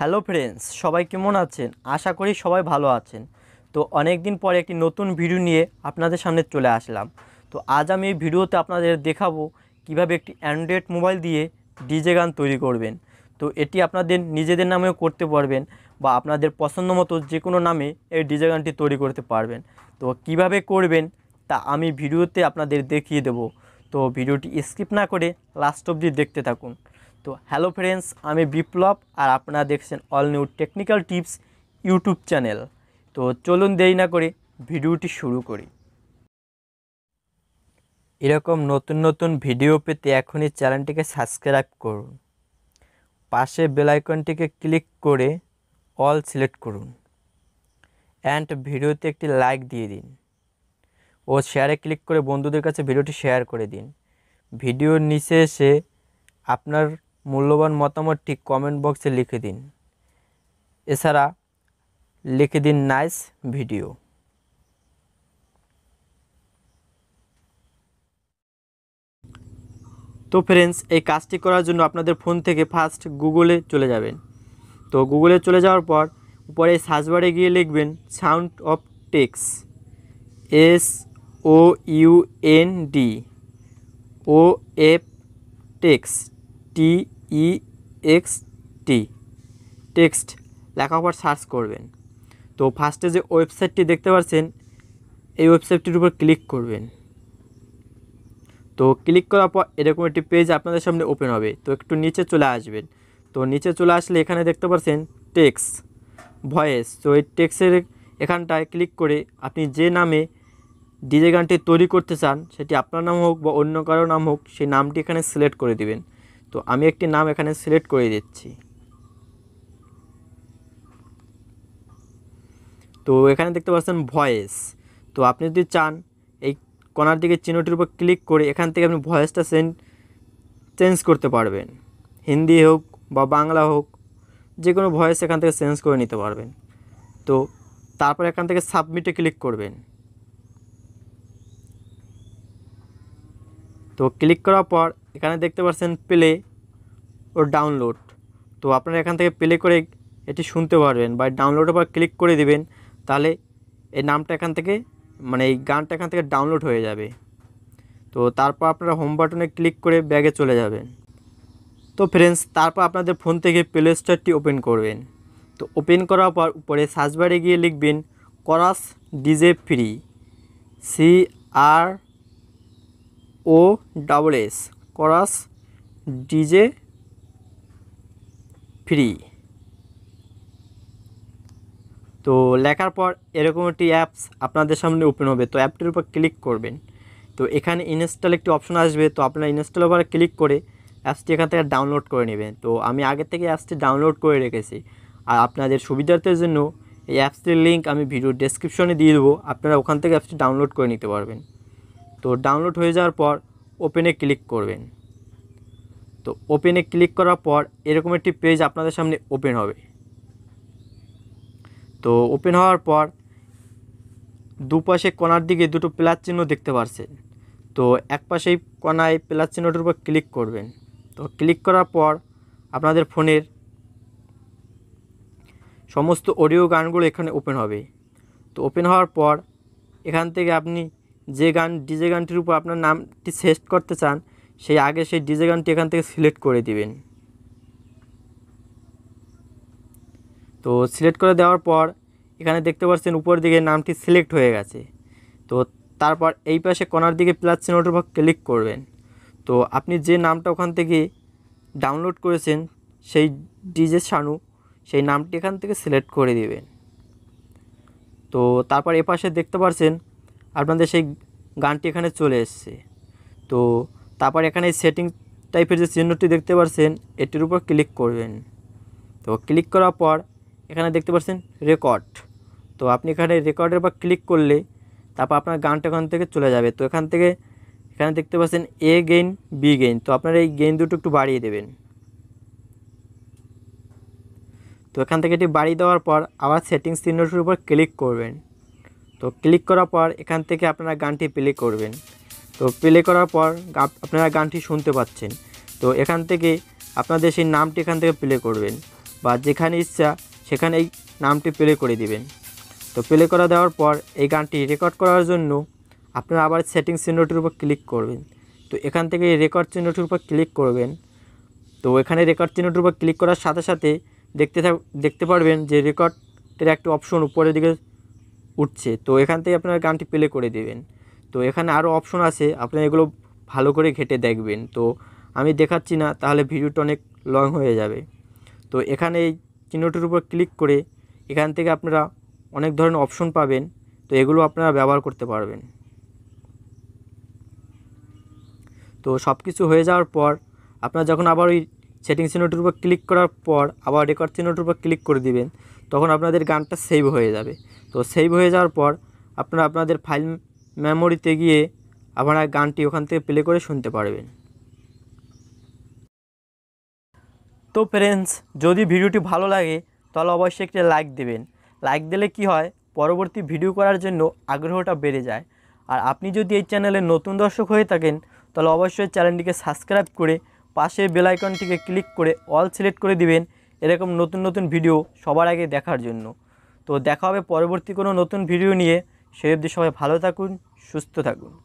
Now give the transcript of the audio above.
hello friends সবাই কেমন আছেন আশা করি সবাই ভালো আছেন তো অনেক দিন পরে একটি নতুন ভিডিও নিয়ে আপনাদের সামনে চলে আসলাম তো আজ আমি এই ভিডিওতে আপনাদের দেখাবো কিভাবে একটি অ্যান্ড্রয়েড মোবাইল দিয়ে ডিজে গান তৈরি করবেন তো এটি আপনাদের নিজেদের নামেও করতে পারবেন বা আপনাদের পছন্দ মতো যে কোনো নামে এই ডিজে গানটি তৈরি করতে পারবেন তো কিভাবে করবেন তা আমি ভিডিওতে আপনাদের দেখিয়ে দেব তো ভিডিওটি স্কিপ না করে লাস্ট অবধি দেখতে থাকুন তো হ্যালো ফ্রেন্ডস আমি বিপ্লব আর আপনারা দেখছেন all new technical tips YouTube channel তো চলুন দেরি না করে ভিডিওটি শুরু করি এরকম নতুন নতুন ভিডিও পেতে এখনই চ্যানেলটিকে সাবস্ক্রাইব করুন পাশে বেলাইকনটিকে ক্লিক করে অল সিলেক্ট করুন অ্যান্ড ভিডিওতে একটি লাইক দিয়ে দিন ও শেয়ারে ক্লিক করে বন্ধুদের কাছে ভিডিওটি শেয়ার করে দিন ভিডিওর নিচে এসে আপনার মূল্যবান মতামত ঠিক কমেন্ট বক্সে লিখে দিন এছাড়া লিখে দিন নাইস ভিডিও তো ফ্রেন্ডস এই কাজটি করার জন্য আপনাদের ফোন থেকে ফার্স্ট গুগলে চলে যাবেন তো গুগলে চলে যাওয়ার পর উপরে সার্চবারে গিয়ে লিখবেন sound off text S O U N D O F text T E X T text লেখা পর সার্চ করবেন তো ফার্স্টে যে ওয়েবসাইটটি দেখতে পাচ্ছেন এই ওয়েবসাইটটির উপর ক্লিক করবেন তো ক্লিক করার পর এরকম একটি পেজ আপনাদের সামনে ওপেন হবে তো একটু নিচে চলে আসবেন তো নিচে চলে আসলে এখানে দেখতে পাচ্ছেন টেক্স ভয়েস তো এই টেক্সের এখানটায় ক্লিক করে আপনি যে নামে ডিজে গানটি তৈরি করতে চান সেটি আপনার নাম হোক বা অন্য কারো নাম হোক সেই নামটি এখানে সিলেক্ট করে দিবেন তো আমি একটি নাম এখানে সিলেক্ট করে দিচ্ছি তো এখানে দেখতে পাচ্ছেন ভয়েস তো আপনি যদি চান এই কোনার দিকে চিহ্নটির উপর ক্লিক করে এখান থেকে আপনি ভয়েসটা সেন্ড চেঞ্জ করতে পারবেন হিন্দি হোক বা বাংলা হোক যে কোনো ভয়েস এখান থেকে চেঞ্জ করে নিতে পারবেন তো তারপর এখান থেকে সাবমিটে ক্লিক করবেন তো ক্লিক করার পর এখানে দেখতে পাচ্ছেন প্লে ও ডাউনলোড তো আপনারা এখান থেকে প্লে করে এটি শুনতে পারবেন বা ডাউনলোডের পর ক্লিক করে দিবেন তাহলে এই নামটা এখান থেকে মানে এই গানটা এখান থেকে ডাউনলোড হয়ে যাবে তো তারপর আপনারা হোম বাটনে ক্লিক করে ব্যাগে চলে যাবেন তো ফ্রেন্ডস তারপর আপনাদের ফোন থেকে প্লে স্টোরটি ওপেন করবেন তো ওপেন করার পর উপরে সার্চ বারে গিয়ে লিখবেন chorus DJ free C R O double S chorus DJ free তো লেখার পর এরকম একটি অ্যাপস আপনাদের সামনে ওপেন হবে তো অ্যাপটির উপর ক্লিক করবেন তো এখানে ইনস্টল একটি অপশন আসবে তো আপনারা ইনস্টল ওপারে ক্লিক করে অ্যাপসটি এখান থেকে ডাউনলোড করে নেবেন তো আমি আগে থেকে অ্যাপসটি ডাউনলোড করে রেখেছি আর আপনাদের সুবিধার্থের জন্য এই অ্যাপসটির লিঙ্ক আমি ভিডিও ডেসক্রিপশনে দিয়ে দেবো আপনারা ওখান থেকে অ্যাপসটি ডাউনলোড করে নিতে পারবেন তো ডাউনলোড হয়ে যাওয়ার পর ওপেনে ক্লিক করবেন তো ওপেনে ক্লিক করার পর এরকম একটি পেজ আপনাদের সামনে ওপেন হবে তো ওপেন হওয়ার পর দুপাশে কোনার দিকে দুটো প্লাস চিহ্ন দেখতে পারছেন তো এক পাশেই কোনায় প্লাস চিহ্নটির উপর ক্লিক করবেন তো ক্লিক করার পর আপনাদের ফোনের সমস্ত অডিও গানগুলো এখানে ওপেন হবে তো ওপেন হওয়ার পর এখান থেকে আপনি যে গান ডিজে গানটির উপর আপনার নামটি সেট করতে চান সেই আগে সেই ডিজে গানটি এখান থেকে সিলেক্ট করে দিবেন তো সিলেক্ট করে দেওয়ার পর এখানে দেখতে পাচ্ছেন উপর দিকে নামটি সিলেক্ট হয়ে গেছে তো তারপর এই পাশে কোনার দিকে প্লাস চিহ্নটির উপর ক্লিক করবেন তো আপনি যে নামটা ওখান থেকে ডাউনলোড করেছেন সেই ডিজে শানু সেই নামটি এখান থেকে সিলেক্ট করে দিবেন তো তারপর এ পাশে দেখতে পাচ্ছেন আপনাদের সেই গানটি এখানে চলে এসছে তো তারপর এখানে সেটিং টাইপের যে চিহ্নটি দেখতে পাচ্ছেন এটির উপর ক্লিক করবেন তো ক্লিক করার পর এখানে দেখতে পাচ্ছেন রেকর্ড তো আপনি এখানে রেকর্ডের উপর ক্লিক করলে তারপর আপনার গানটা ওখান থেকে চলে যাবে তো এখান থেকে এখানে দেখতে পাচ্ছেন এ গেইন বি গেইন তো আপনারা এই গেইন দুটো একটু বাড়িয়ে দেবেন তো এখান থেকে এটি বাড়িয়ে দেওয়ার পর আবার সেটিংস চিহ্নটির উপর ক্লিক করবেন তো ক্লিক করার পর এখান থেকে আপনারা গানটি প্লে করবেন তো প্লে করার পর আপনারা গানটি শুনতে পাচ্ছেন তো এখান থেকে আপনাদের সেই নামটি এখান থেকে প্লে করবেন বা যেখানে ইচ্ছা সেখানে এই নামটি প্লে করে দিবেন তো প্লে করা দেওয়ার পর এই গানটি রেকর্ড করার জন্য আপনারা আবার সেটিং চিহ্নটির উপর ক্লিক করবেন তো এখান থেকে রেকর্ড চিহ্নটির উপর ক্লিক করবেন তো এখানে রেকর্ড চিহ্নটির উপর ক্লিক করার সাথে সাথে দেখতে দেখতে পারবেন যে রেকর্ডের একটি অপশন উপরের দিকে উঠছে তো এখান থেকে আপনারা গানটি প্লে করে দেবেন তো এখানে আরও অপশন আছে আপনারা এগুলো ভালো করে ঘেটে দেখবেন তো আমি দেখাচ্ছি না তাহলে ভিডিওটা অনেক লং হয়ে যাবে তো এখানে এই চিহ্নটির উপর ক্লিক করে এখান থেকে আপনারা অনেক ধরনের অপশন পাবেন তো এগুলো আপনারা ব্যবহার করতে পারবেন তো সব কিছু হয়ে যাওয়ার পর আপনারা যখন আবার ওই সেটিং চিহ্নটির উপর ক্লিক করার পর আবার রেকর্ড চিহ্নটির উপর ক্লিক করে দিবেন তখন আপনাদের গানটা সেভ হয়ে যাবে তো সেভ হয়ে যাওয়ার পর আপনারা আপনাদের ফাইল মেমোরিতে গিয়ে আপনারা গানটি ওখান থেকে প্লে করে শুনতে পারবেন তো ফ্রেন্ডস যদি ভিডিওটি ভালো লাগে তাহলে অবশ্যই একটি লাইক দেবেন লাইক দিলে কি হয় পরবর্তী ভিডিও করার জন্য আগ্রহটা বেড়ে যায় আর আপনি যদি এই চ্যানেলে নতুন দর্শক হয়ে থাকেন তাহলে অবশ্যই চ্যানেলটিকে সাবস্ক্রাইব করে পাশে বেলাইকনটিকে ক্লিক করে অল সিলেক্ট করে দিবেন এরকম নতুন নতুন ভিডিও সবার আগে দেখার জন্য তো দেখা হবে পরবর্তী কোনো নতুন ভিডিও নিয়ে সেই অবধি সবাই ভালো থাকুন সুস্থ থাকুন